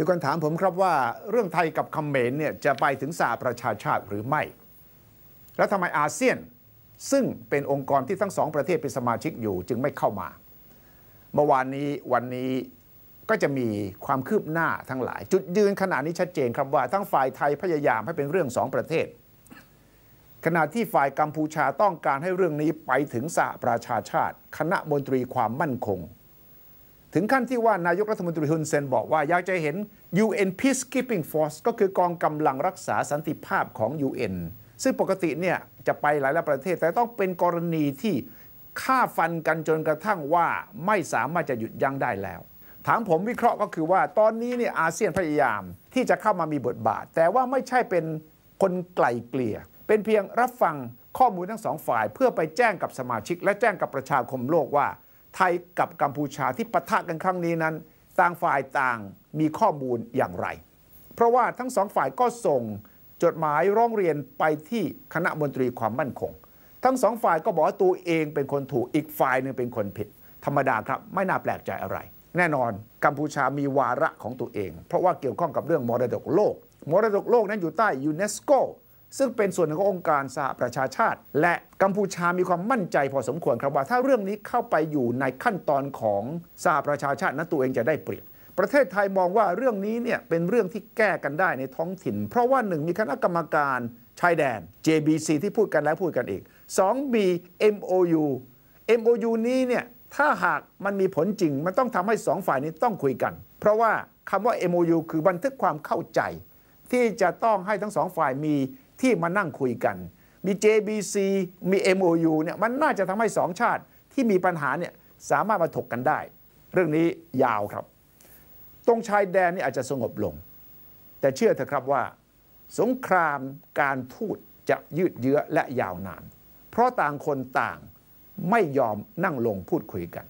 มีคนถามผมครับว่าเรื่องไทยกับเอมนเนี่ยจะไปถึงสหประชาชาติหรือไม่ แล้วทำไมอาเซียนซึ่งเป็นองค์กรที่ทั้งสองประเทศ เป็นสมาชิกอยู่ จึงไม่เข้ามาเมื่อวานนี้วันนี้ก็จะมีความคืบหน้าทั้งหลาย จุดยืนขณะนี้ชัดเจนครับว่า ทั้งฝ่ายไทยพยายามให้เป็นเรื่องสองประเทศ ขณะที่ฝ่ายกัมพูชาต้องการให้เรื่องนี้ไปถึงสหประชาชาติ คณะมนตรีความมั่นคงถึงขั้นที่ว่า นายกรัฐมนตรีฮุนเซนบอกว่าอยากจะเห็น UN Peacekeeping Force ก็คือกองกำลังรักษาสันติภาพของ UN ซึ่งปกติเนี่ย จะไปหลายลประเทศ แต่ต้องเป็นกรณีที่ฆ่าฟันกันจนกระทั่งว่าไม่สามารถจะหยุดยั้งได้แล้ว ถามผมวิเคราะห์ก็คือว่าตอนนี้เนี่ยอาเซียนพยายามที่จะเข้ามามีบทบาท แต่ว่าไม่ใช่เป็นคนไกลเกลี่ย เป็นเพียงรับฟังข้อมูลทั้งสองฝ่าย เพื่อไปแจ้งกับสมาชิก และแจ้งกับประชาคมโลกว่าไทยกับกัมพูชาที่ปะทะกันครั้งนี้นั้น ต่างฝ่ายต่างมีข้อมูลอย่างไร เพราะว่าทั้งสองฝ่ายก็ส่งจดหมายร้องเรียนไปที่คณะมนตรีความมั่นคง ทั้งสองฝ่ายก็บอกว่าตัวเองเป็นคนถูก อีกฝ่ายหนึ่งเป็นคนผิด ธรรมดาครับไม่น่าแปลกใจอะไร แน่นอนกัมพูชามีวาระของตัวเอง เพราะว่าเกี่ยวข้องกับเรื่องมรดกโลก มรดกโลกนั้นอยู่ใต้ยูเนสโกซึ่งเป็นส่วนหนึ่งขององค์การสหประชาชาติ และกัมพูชามีความมั่นใจพอสมควรครับว่าถ้าเรื่องนี้เข้าไปอยู่ในขั้นตอนของ สหประชาชาตินั้นตัวเองจะได้เปรียบประเทศไทยมองว่าเรื่องนี้เนี่ยเป็นเรื่องที่แก้กันได้ในท้องถิ่น เพราะว่าหนึ่งมีคณะกรรมการชายแดน JBC ที่พูดกันแล้วพูดกันอีก2มี MOU MOU นี้เนี่ยถ้าหากมันมีผลจริง มันต้องทำให้สองฝ่ายนี้ต้องคุยกัน เพราะว่าคำว่า MOU คือบันทึกความเข้าใจ ที่จะต้องให้ทั้งสองฝ่ายมีที่มานั่งคุยกัน มี JBC มี MOU เนี่ยมันน่าจะทำให้สองชาติที่มีปัญหาเนี่ยสามารถมาถกกันได้ เรื่องนี้ยาวครับ ตรงชายแดนนี่อาจจะสงบลง แต่เชื่อเถอะครับว่า สงครามการทูตจะยืดเยื้อและยาวนาน เพราะต่างคนต่างไม่ยอมนั่งลงพูดคุยกัน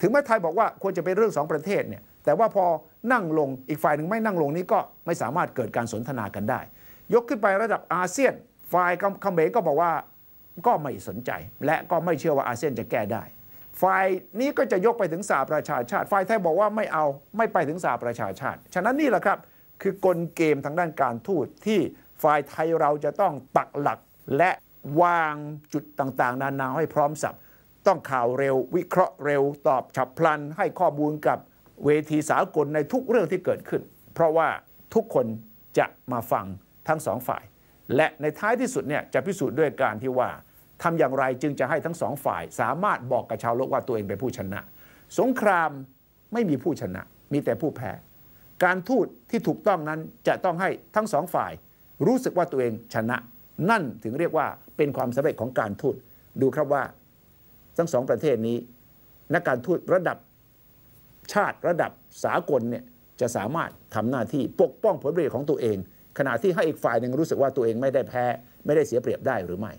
ถึงแม้ไทยบอกว่าควรจะเป็นเรื่องสองประเทศเนี่ยแต่ว่าพอนั่งลงอีกฝ่ายหนึ่งไม่นั่งลงนี้ก็ไม่สามารถเกิดการสนทนากันได้ยกขึ้นไประดับอาเซียน ฝ่ายเขมรก็บอกว่าก็ไม่สนใจ และก็ไม่เชื่อว่าอาเซียนจะแก้ได้ ฝ่ายนี้ก็จะยกไปถึงสาประชาชาติ ฝ่ายไทยบอกว่าไม่เอาไม่ไปถึงสาประชาชาติ ฉะนั้นนี่แหละครับคือกลเกมทางด้านการทูตที่ฝ่ายไทยเราจะต้องปักหลักและวางจุดต่างๆ นานาให้พร้อมสับ ต้องข่าวเร็ววิเคราะห์เร็วตอบฉับพลัน ให้ข้อมูลกับเวทีสากลในทุกเรื่องที่เกิดขึ้น เพราะว่าทุกคนจะมาฟังทั้งสองฝ่าย และในท้ายที่สุดเนี่ยจะพิสูจน์ด้วยการที่ว่าทำอย่างไรจึงจะให้ทั้งสองฝ่าย สามารถบอกกับชาวโลกว่าตัวเองเป็นผู้ชนะ สงครามไม่มีผู้ชนะมีแต่ผู้แพ้ การทูตที่ถูกต้องนั้นจะต้องให้ทั้งสองฝ่าย รู้สึกว่าตัวเองชนะ นั่นถึงเรียกว่าเป็นความสำเร็จของการทูตดูครับว่าทั้งสองประเทศนี้นักการทูตระดับชาติระดับสากลเนี่ยจะสามารถทำหน้าที่ปกป้องผลประโยชน์ของตัวเองขณะที่ให้อีกฝ่ายหนึ่งรู้สึกว่าตัวเองไม่ได้แพ้ ไม่ได้เสียเปรียบได้หรือไม่